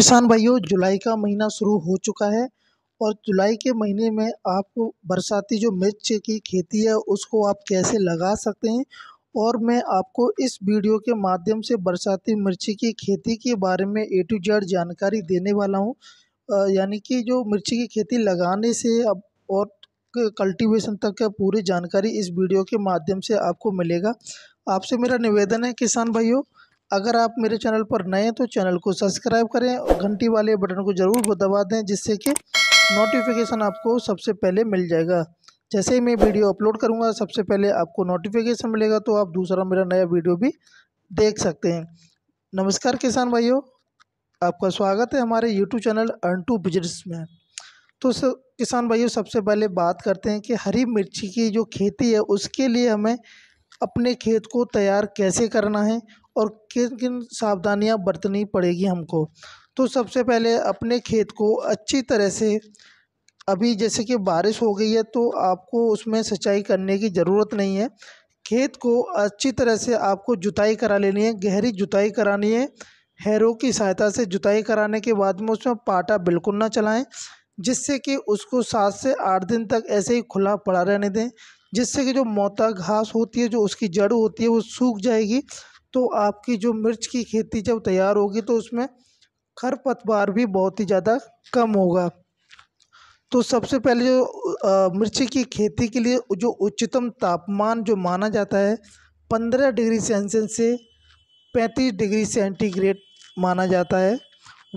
किसान भाइयों जुलाई का महीना शुरू हो चुका है और जुलाई के महीने में आप बरसाती जो मिर्च की खेती है उसको आप कैसे लगा सकते हैं और मैं आपको इस वीडियो के माध्यम से बरसाती मिर्ची की खेती के बारे में ए टू जेड जानकारी देने वाला हूं यानी कि जो मिर्ची की खेती लगाने से अब और कल्टीवेशन तक का पूरी जानकारी इस वीडियो के माध्यम से आपको मिलेगा आपसे मेरा निवेदन है किसान भाइयों अगर आप मेरे चैनल पर नए हैं तो चैनल को सब्सक्राइब करें और घंटी वाले बटन को ज़रूर दबा दें जिससे कि नोटिफिकेशन आपको सबसे पहले मिल जाएगा जैसे ही मैं वीडियो अपलोड करूँगा सबसे पहले आपको नोटिफिकेशन मिलेगा तो आप दूसरा मेरा नया वीडियो भी देख सकते हैं नमस्कार किसान भाइयों आपका स्वागत है हमारे YouTube channel earn to business में तो स किसान भाइयों सबसे पहले बात करते हैं कि हरी मिर्ची की जो खेती है उसके लिए हमें अपने खेत को तैयार कैसे करना है और किन किन सावधानियाँ बरतनी पड़ेगी हमको तो सबसे पहले अपने खेत को अच्छी तरह से अभी जैसे कि बारिश हो गई है तो आपको उसमें सिंचाई करने की ज़रूरत नहीं है खेत को अच्छी तरह से आपको जुताई करा लेनी है गहरी जुताई करानी है हैरों की सहायता से जुताई कराने के बाद में उसमें पाटा बिल्कुल ना चलाएं जिससे कि उसको सात से आठ दिन तक ऐसे ही खुला पड़ा रहने दें जिससे कि जो मोता घास होती है जो उसकी जड़ होती है वो सूख जाएगी तो आपकी जो मिर्च की खेती जब तैयार होगी तो उसमें खरपतवार भी बहुत ही ज़्यादा कम होगा तो सबसे पहले जो मिर्ची की खेती के लिए जो उच्चतम तापमान जो माना जाता है पंद्रह डिग्री सेल्सियस से पैंतीस डिग्री सेंटीग्रेड माना जाता है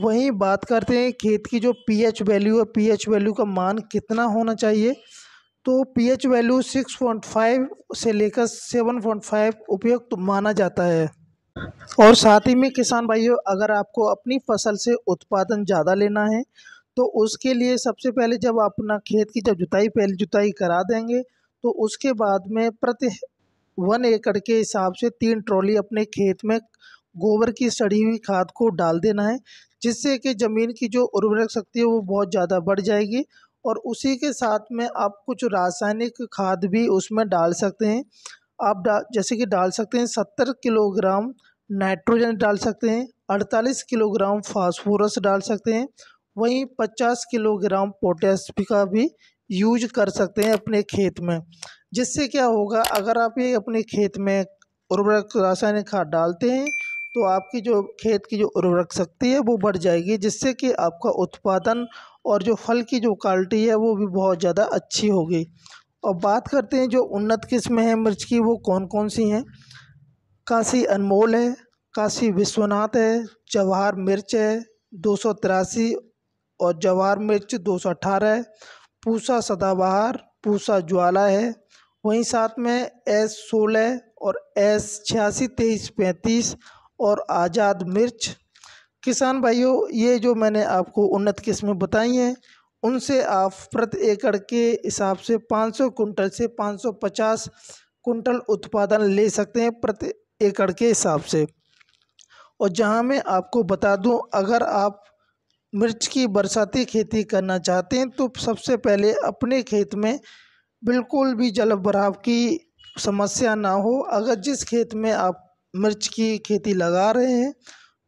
वहीं बात करते हैं खेत की जो पीएच वैल्यू है पीएच वैल्यू का मान कितना होना चाहिए तो पीएच वैल्यू 6.5 से लेकर 7.5 उपयुक्त माना जाता है और साथ ही में किसान भाइयों अगर आपको अपनी फसल से उत्पादन ज़्यादा लेना है तो उसके लिए सबसे पहले जब अपना खेत की जब जुताई पहली जुताई करा देंगे तो उसके बाद में प्रति वन एकड़ के हिसाब से तीन ट्रॉली अपने खेत में गोबर की सड़ी हुई खाद को डाल देना है जिससे कि ज़मीन की जो उर्वरक शक्ति है वो बहुत ज़्यादा बढ़ जाएगी और उसी के साथ में आप कुछ रासायनिक खाद भी उसमें डाल सकते हैं आप जैसे कि डाल सकते हैं सत्तर किलोग्राम नाइट्रोजन डाल सकते हैं अड़तालीस किलोग्राम फास्फोरस डाल सकते हैं वहीं पचास किलोग्राम पोटेश का भी यूज कर सकते हैं अपने खेत में जिससे क्या होगा अगर आप ये अपने खेत में उर्वरक रासायनिक खाद डालते हैं तो आपकी जो खेत की जो उर्वरक शक्ति है वो बढ़ जाएगी जिससे कि आपका उत्पादन और जो फल की जो क्वालिटी है वो भी बहुत ज़्यादा अच्छी होगी और बात करते हैं जो उन्नत किस्म है मिर्च की वो कौन कौन सी हैं काशी अनमोल है काशी विश्वनाथ है जवाहर मिर्च है दो सौ तिरासी और जवाहर मिर्च दो सौ अठारह है पूसा सदाबहार पूसा ज्वाला है वहीं साथ में एस सोलह और एस छियासी तेईस पैंतीस और आज़ाद मिर्च किसान भाइयों ये जो मैंने आपको उन्नत किस्में बताई हैं उनसे आप प्रति एकड़ के हिसाब से 500 कुंटल से 550 कुंटल उत्पादन ले सकते हैं प्रति एकड़ के हिसाब से और जहां मैं आपको बता दूं अगर आप मिर्च की बरसाती खेती करना चाहते हैं तो सबसे पहले अपने खेत में बिल्कुल भी जल की समस्या ना हो अगर जिस खेत में आप मिर्च की खेती लगा रहे हैं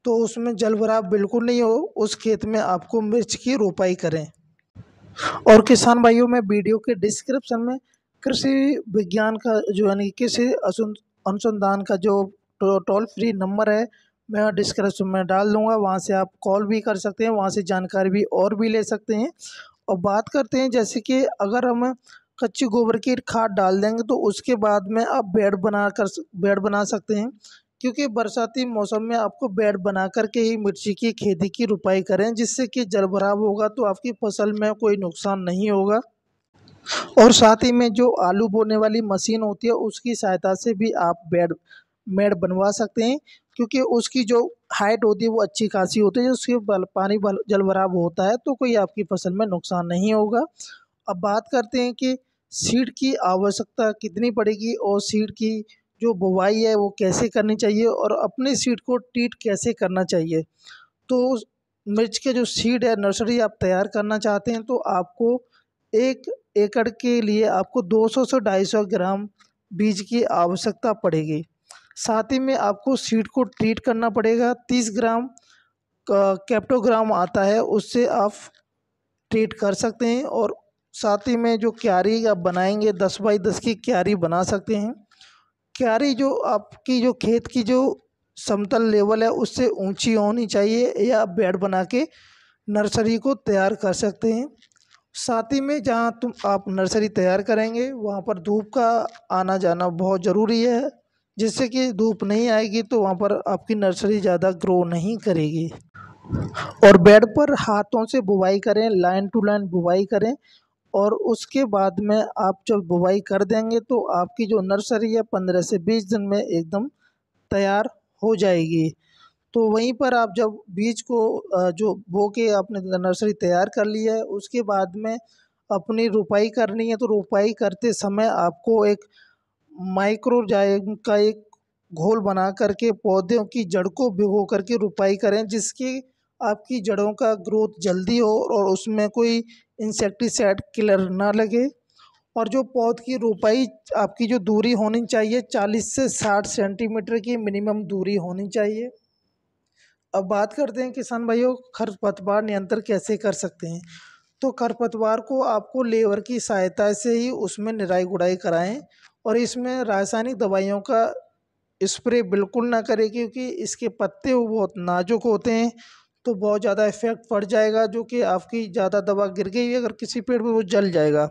तो उसमें जल भराव बिल्कुल नहीं हो उस खेत में आपको मिर्च की रोपाई करें और किसान भाइयों में वीडियो के डिस्क्रिप्शन में कृषि विज्ञान का जो यानी कृषि अनुसंधान का जो टोल फ्री नंबर है मैं डिस्क्रिप्शन में डाल दूंगा वहाँ से आप कॉल भी कर सकते हैं वहाँ से जानकारी भी और भी ले सकते हैं और बात करते हैं जैसे कि अगर हम कच्ची गोबर की खाद डाल देंगे तो उसके बाद में आप बेड बना कर बेड बना सकते हैं क्योंकि बरसाती मौसम में आपको बेड बना करके ही मिर्ची की खेती की रुपाई करें जिससे कि जल भराव होगा तो आपकी फसल में कोई नुकसान नहीं होगा और साथ ही में जो आलू बोने वाली मशीन होती है उसकी सहायता से भी आप बेड मेड बनवा सकते हैं क्योंकि उसकी जो हाइट होती है वो अच्छी खासी होती है उसके बल, पानी बल, जल भराव होता है तो कोई आपकी फसल में नुकसान नहीं होगा अब बात करते हैं कि सीड की आवश्यकता कितनी पड़ेगी और सीड की जो बुवाई है वो कैसे करनी चाहिए और अपने सीड को ट्रीट कैसे करना चाहिए तो मिर्च के जो सीड है नर्सरी आप तैयार करना चाहते हैं तो आपको एक एकड़ के लिए आपको 200 से 250 ग्राम बीज की आवश्यकता पड़ेगी साथ ही में आपको सीड को ट्रीट करना पड़ेगा 30 ग्राम कैप्टोग्राम आता है उससे आप ट्रीट कर सकते हैं और साथ ही में जो क्यारी आप बनाएंगे 10 बाई 10 की क्यारी बना सकते हैं क्यारी जो आपकी जो खेत की जो समतल लेवल है उससे ऊंची होनी चाहिए या आप बेड बना के नर्सरी को तैयार कर सकते हैं साथ ही में जहाँ तुम आप नर्सरी तैयार करेंगे वहाँ पर धूप का आना जाना बहुत ज़रूरी है जिससे कि धूप नहीं आएगी तो वहाँ पर आपकी नर्सरी ज़्यादा ग्रो नहीं करेगी और बेड पर हाथों से बुवाई करें लाइन टू लाइन बुवाई करें और उसके बाद में आप जब बुवाई कर देंगे तो आपकी जो नर्सरी है पंद्रह से बीस दिन में एकदम तैयार हो जाएगी तो वहीं पर आप जब बीज को जो बो के आपने नर्सरी तैयार कर ली है उसके बाद में अपनी रुपाई करनी है तो रुपाई करते समय आपको एक माइक्रो जायम का एक घोल बना करके पौधों की जड़ को भिगो करके रुपाई करें जिसकी आपकी जड़ों का ग्रोथ जल्दी हो और उसमें कोई इंसेक्टिसाइड किलर ना लगे और जो पौध की रोपाई आपकी जो दूरी होनी चाहिए चालीस से साठ सेंटीमीटर की मिनिमम दूरी होनी चाहिए अब बात करते हैं किसान भाइयों खरपतवार नियंत्रण कैसे कर सकते हैं तो खरपतवार को आपको लेबर की सहायता से ही उसमें निराई गुड़ाई कराएं और इसमें रासायनिक दवाइयों का स्प्रे बिल्कुल ना करें क्योंकि इसके पत्ते वो बहुत नाजुक होते हैं तो बहुत ज़्यादा इफ़ेक्ट पड़ जाएगा जो कि आपकी ज़्यादा दवा गिर गई अगर किसी पेड़ पर वो जल जाएगा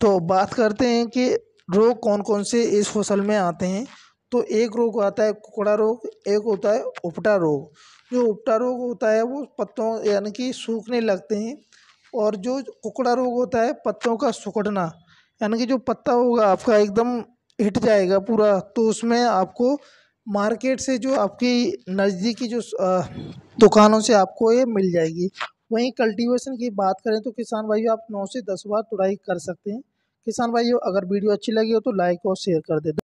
तो बात करते हैं कि रोग कौन कौन से इस फसल में आते हैं तो एक रोग आता है कुकड़ा रोग एक होता है उपटा रोग जो उपटा रोग होता है वो पत्तों यानी कि सूखने लगते हैं और जो कुकड़ा रोग होता है पत्तों का सुखड़ना यानी कि जो पत्ता होगा आपका एकदम हिट जाएगा पूरा तो उसमें आपको मार्केट से जो आपकी नज़दीकी जो दुकानों से आपको ये मिल जाएगी वहीं कल्टीवेशन की बात करें तो किसान भाइयों आप नौ से दस बार तुड़ाई कर सकते हैं किसान भाई अगर वीडियो अच्छी लगी हो तो लाइक और शेयर कर दे